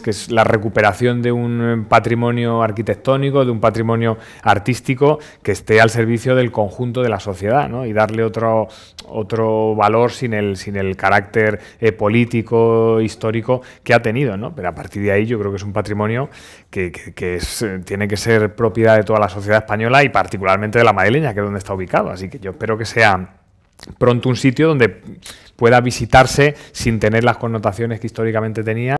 que es la recuperación de un eh, patrimonio arquitectónico, de un patrimonio artístico que esté al servicio del conjunto de la sociedad y darle otro, otro valor sin el, sin el carácter eh, político, histórico que ha tenido. Pero a partir de ahí yo creo que es un patrimonio que, eh, tiene que ser propiedad de toda la sociedad española y particularmente de la madrileña, que es donde está ubicado. Así que yo espero que sea pronto un sitio donde pueda visitarse sin tener las connotaciones que históricamente tenía.